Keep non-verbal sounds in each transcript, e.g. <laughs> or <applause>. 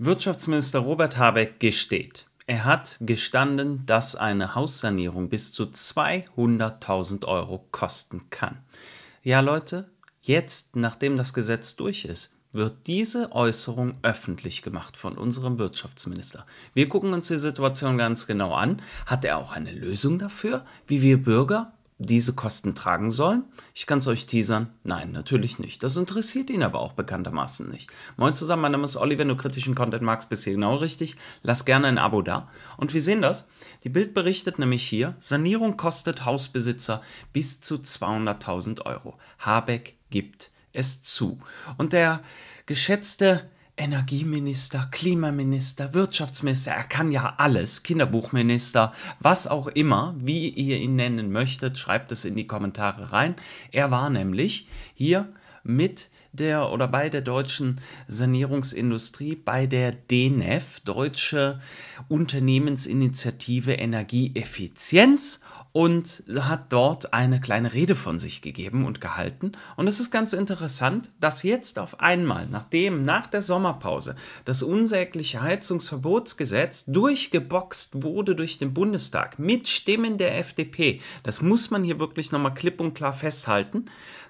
Wirtschaftsminister Robert Habeck gesteht. Er hat gestanden, dass eine Haussanierung bis zu 200.000 Euro kosten kann. Ja Leute, jetzt, nachdem das Gesetz durch ist, wird diese Äußerung öffentlich gemacht von unserem Wirtschaftsminister. Wir gucken uns die Situation ganz genau an. Hat er auch eine Lösung dafür, wie wir Bürger diese Kosten tragen sollen? Ich kann es euch teasern. Nein, natürlich nicht. Das interessiert ihn aber auch bekanntermaßen nicht. Moin zusammen, mein Name ist Olli. Wenn du kritischen Content magst, bist du genau richtig. Lass gerne ein Abo da. Und wir sehen das. Die Bild berichtet nämlich hier, Sanierung kostet Hausbesitzer bis zu 200.000 Euro. Habeck gibt es zu. Und der geschätzte Energieminister, Klimaminister, Wirtschaftsminister, er kann ja alles, Kinderbuchminister, was auch immer, wie ihr ihn nennen möchtet, schreibt es in die Kommentare rein. Er war nämlich hier mit der oder bei der deutschen Sanierungsindustrie, bei der DNEF, Deutsche Unternehmensinitiative Energieeffizienz und hat dort eine kleine Rede von sich gegeben und gehalten. Und es ist ganz interessant, dass jetzt auf einmal, nachdem nach der Sommerpause das unsägliche Heizungsverbotsgesetz durchgeboxt wurde durch den Bundestag mit Stimmen der FDP, das muss man hier wirklich nochmal klipp und klar festhalten,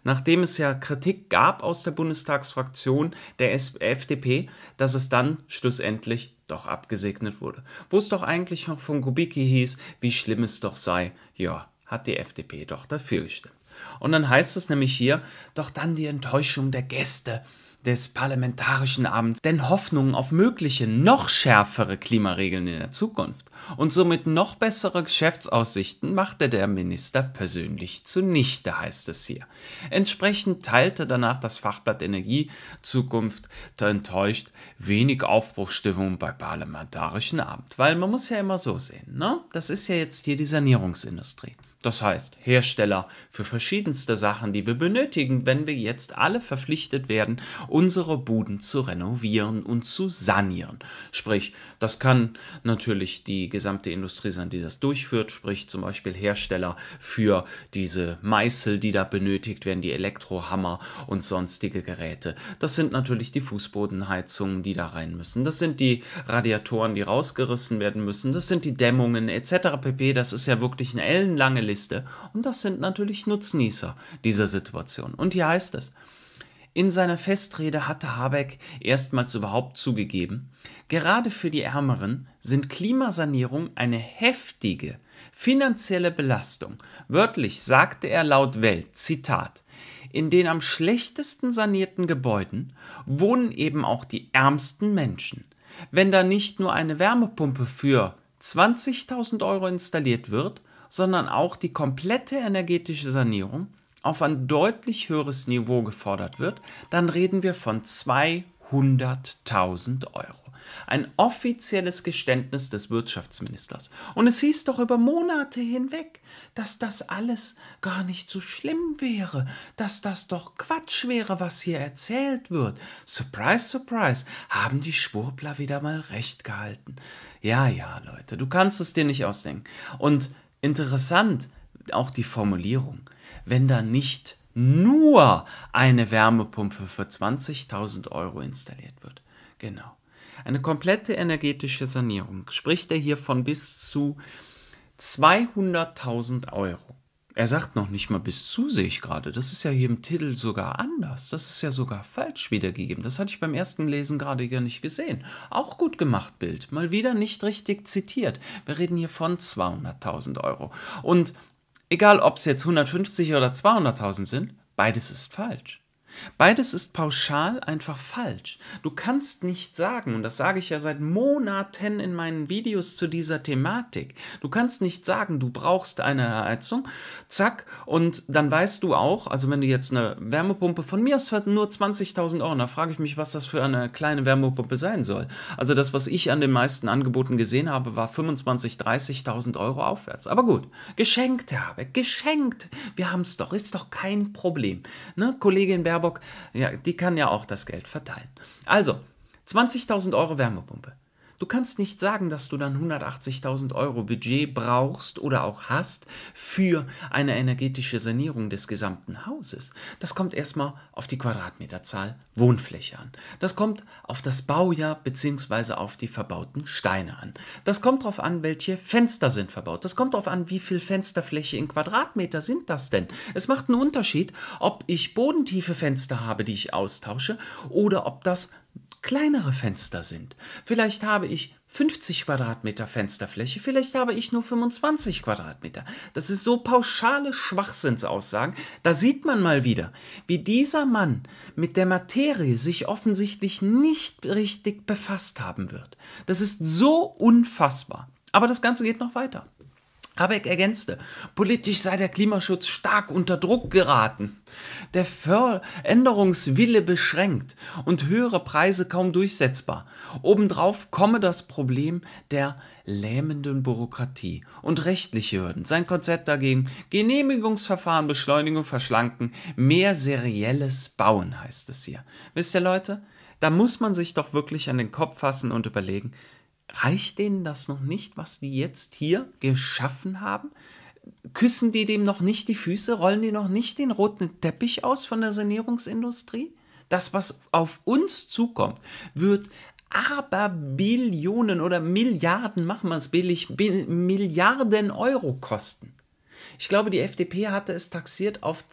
nachdem es ja Kritik gab aus der Bundestagsfraktion der FDP, dass es dann schlussendlich doch abgesegnet wurde. Wo es doch eigentlich noch von Kubicki hieß, wie schlimm es doch sei, ja, hat die FDP doch dafür gestimmt. Und dann heißt es nämlich hier, doch dann die Enttäuschung der Gäste des Parlamentarischen Abends denn Hoffnungen auf mögliche noch schärfere Klimaregeln in der Zukunft und somit noch bessere Geschäftsaussichten machte der Minister persönlich zunichte, heißt es hier. Entsprechend teilte danach das Fachblatt Energie Zukunft enttäuscht wenig Aufbruchstimmung bei Parlamentarischen Abend, weil man muss ja immer so sehen, ne? Das ist ja jetzt hier die Sanierungsindustrie. Das heißt, Hersteller für verschiedenste Sachen, die wir benötigen, wenn wir jetzt alle verpflichtet werden, unsere Buden zu renovieren und zu sanieren. Sprich, das kann natürlich die gesamte Industrie sein, die das durchführt, sprich zum Beispiel Hersteller für diese Meißel, die da benötigt werden, die Elektrohammer und sonstige Geräte. Das sind natürlich die Fußbodenheizungen, die da rein müssen. Das sind die Radiatoren, die rausgerissen werden müssen. Das sind die Dämmungen etc. pp. Das ist ja wirklich eine ellenlange Liste und das sind natürlich Nutznießer dieser Situation. Und hier heißt es, in seiner Festrede hatte Habeck erstmals überhaupt zugegeben, gerade für die Ärmeren sind Klimasanierung eine heftige finanzielle Belastung. Wörtlich sagte er laut Welt, Zitat, in den am schlechtesten sanierten Gebäuden wohnen eben auch die ärmsten Menschen. Wenn da nicht nur eine Wärmepumpe für 20.000 Euro installiert wird, sondern auch die komplette energetische Sanierung auf ein deutlich höheres Niveau gefordert wird, dann reden wir von 200.000 Euro. Ein offizielles Geständnis des Wirtschaftsministers. Und es hieß doch über Monate hinweg, dass das alles gar nicht so schlimm wäre, dass das doch Quatsch wäre, was hier erzählt wird. Surprise, surprise, haben die Schwurbler wieder mal recht gehalten. Ja, ja, Leute, du kannst es dir nicht ausdenken. Und Interessant auch die Formulierung. Wenn da nicht nur eine Wärmepumpe für 20.000 Euro installiert wird. Genau. Eine komplette energetische Sanierung spricht er hier von bis zu 200.000 Euro. Er sagt noch nicht mal bis zu, sehe ich gerade. Das ist ja hier im Titel sogar anders. Das ist ja sogar falsch wiedergegeben. Das hatte ich beim ersten Lesen gerade ja nicht gesehen. Auch gut gemacht, Bild. Mal wieder nicht richtig zitiert. Wir reden hier von 200.000 Euro. Und egal, ob es jetzt 150 oder 200.000 sind, beides ist falsch. Beides ist pauschal einfach falsch. Du kannst nicht sagen, und das sage ich ja seit Monaten in meinen Videos zu dieser Thematik, du kannst nicht sagen, du brauchst eine Heizung, zack, und dann weißt du auch, also wenn du jetzt eine Wärmepumpe von mir aus nur 20.000 Euro, dann frage ich mich, was das für eine kleine Wärmepumpe sein soll. Also das, was ich an den meisten Angeboten gesehen habe, war 25.000, 30.000 Euro aufwärts. Aber gut, geschenkt habe, geschenkt. Wir haben es doch, ist doch kein Problem. Ne? Kollegin Werbung Baerbock, ja, die kann ja auch das Geld verteilen. Also, 20.000 Euro Wärmepumpe. Du kannst nicht sagen, dass du dann 180.000 Euro Budget brauchst oder auch hast für eine energetische Sanierung des gesamten Hauses. Das kommt erstmal auf die Quadratmeterzahl Wohnfläche an. Das kommt auf das Baujahr bzw. auf die verbauten Steine an. Das kommt darauf an, welche Fenster sind verbaut. Das kommt darauf an, wie viel Fensterfläche in Quadratmeter sind das denn. Es macht einen Unterschied, ob ich bodentiefe Fenster habe, die ich austausche, oder ob das kleinere Fenster sind. Vielleicht habe ich 50 Quadratmeter Fensterfläche, vielleicht habe ich nur 25 Quadratmeter. Das ist so pauschale Schwachsinnsaussagen. Da sieht man mal wieder, wie dieser Mann mit der Materie sich offensichtlich nicht richtig befasst haben wird. Das ist so unfassbar. Aber das Ganze geht noch weiter. Habeck ergänzte, politisch sei der Klimaschutz stark unter Druck geraten, der Veränderungswille beschränkt und höhere Preise kaum durchsetzbar. Obendrauf komme das Problem der lähmenden Bürokratie und rechtliche Hürden. Sein Konzept dagegen, Genehmigungsverfahren beschleunigen und verschlanken, mehr serielles Bauen heißt es hier. Wisst ihr Leute, da muss man sich doch wirklich an den Kopf fassen und überlegen, reicht denen das noch nicht, was die jetzt hier geschaffen haben? Küssen die dem noch nicht die Füße? Rollen die noch nicht den roten Teppich aus von der Sanierungsindustrie? Das, was auf uns zukommt, wird aber Billionen oder Milliarden, machen wir es billig, Milliarden Euro kosten. Ich glaube, die FDP hatte es taxiert auf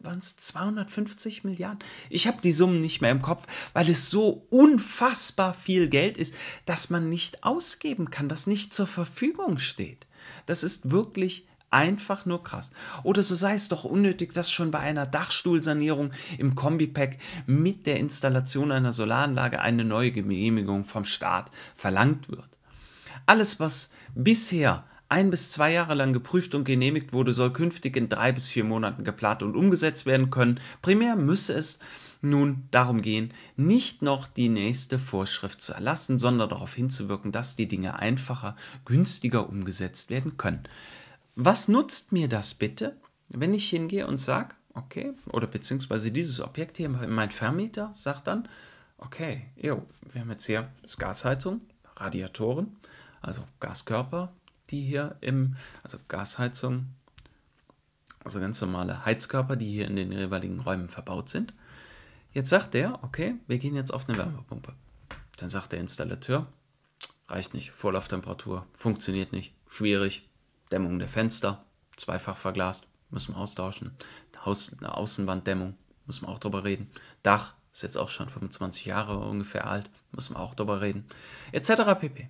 waren es 250 Milliarden? Ich habe die Summen nicht mehr im Kopf, weil es so unfassbar viel Geld ist, dass man nicht ausgeben kann, das nicht zur Verfügung steht. Das ist wirklich einfach nur krass. Oder so sei es doch unnötig, dass schon bei einer Dachstuhlsanierung im Kombipack mit der Installation einer Solaranlage eine neue Genehmigung vom Staat verlangt wird. Alles, was bisher ein bis zwei Jahre lang geprüft und genehmigt wurde, soll künftig in drei bis vier Monaten geplant und umgesetzt werden können. Primär müsse es nun darum gehen, nicht noch die nächste Vorschrift zu erlassen, sondern darauf hinzuwirken, dass die Dinge einfacher, günstiger umgesetzt werden können. Was nutzt mir das bitte, wenn ich hingehe und sage, okay, oder beziehungsweise dieses Objekt hier, mein Vermieter sagt dann, okay, yo, wir haben jetzt hier das Gasheizung, Radiatoren, also Gaskörper, die hier im, also Gasheizung, also ganz normale Heizkörper, die hier in den jeweiligen Räumen verbaut sind. Jetzt sagt er, okay, wir gehen jetzt auf eine Wärmepumpe. Dann sagt der Installateur, reicht nicht, Vorlauftemperatur, funktioniert nicht, schwierig, Dämmung der Fenster, zweifach verglast, müssen wir austauschen, Haus, eine Außenwanddämmung, müssen wir auch drüber reden, Dach ist jetzt auch schon 25 Jahre ungefähr alt, müssen wir auch drüber reden, etc. pp.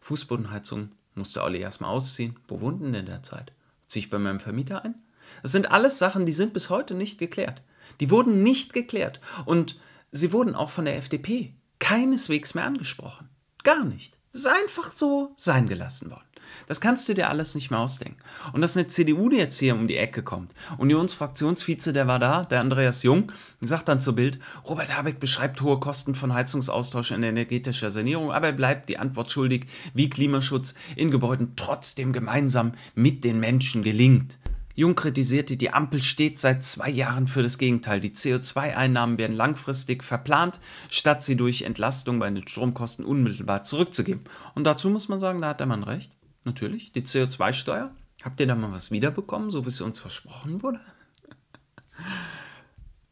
Fußbodenheizung musste Olli erstmal ausziehen. Wo wohnten denn derzeit? Ziehe ich bei meinem Vermieter ein? Das sind alles Sachen, die sind bis heute nicht geklärt. Die wurden nicht geklärt. Und sie wurden auch von der FDP keineswegs mehr angesprochen. Gar nicht. Es ist einfach so sein gelassen worden. Das kannst du dir alles nicht mehr ausdenken. Und dass eine CDU, die jetzt hier um die Ecke kommt, Unionsfraktionsvize, der war da, der Andreas Jung, sagt dann zu Bild, Robert Habeck beschreibt hohe Kosten von Heizungsaustausch in energetischer Sanierung, aber er bleibt die Antwort schuldig, wie Klimaschutz in Gebäuden trotzdem gemeinsam mit den Menschen gelingt. Jung kritisierte, die Ampel steht seit zwei Jahren für das Gegenteil. Die CO2-Einnahmen werden langfristig verplant, statt sie durch Entlastung bei den Stromkosten unmittelbar zurückzugeben. Und dazu muss man sagen, da hat der Mann recht natürlich, die CO2-Steuer. Habt ihr da mal was wiederbekommen, so wie es uns versprochen wurde? <laughs>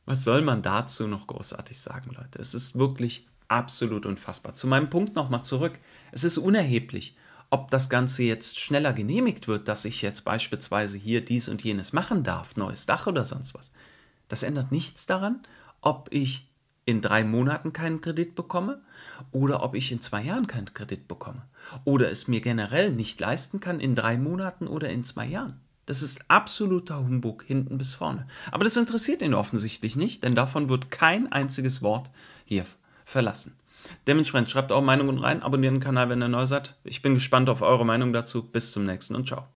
Was soll man dazu noch großartig sagen, Leute? Es ist wirklich absolut unfassbar. Zu meinem Punkt nochmal zurück. Es ist unerheblich, ob das Ganze jetzt schneller genehmigt wird, dass ich jetzt beispielsweise hier dies und jenes machen darf, neues Dach oder sonst was. Das ändert nichts daran, ob ich in drei Monaten keinen Kredit bekomme oder ob ich in zwei Jahren keinen Kredit bekomme oder es mir generell nicht leisten kann in drei Monaten oder in zwei Jahren. Das ist absoluter Humbug hinten bis vorne. Aber das interessiert ihn offensichtlich nicht, denn davon wird kein einziges Wort hier verlassen. Dementsprechend schreibt auch Meinungen rein, abonniert den Kanal, wenn ihr neu seid. Ich bin gespannt auf eure Meinung dazu. Bis zum nächsten und ciao.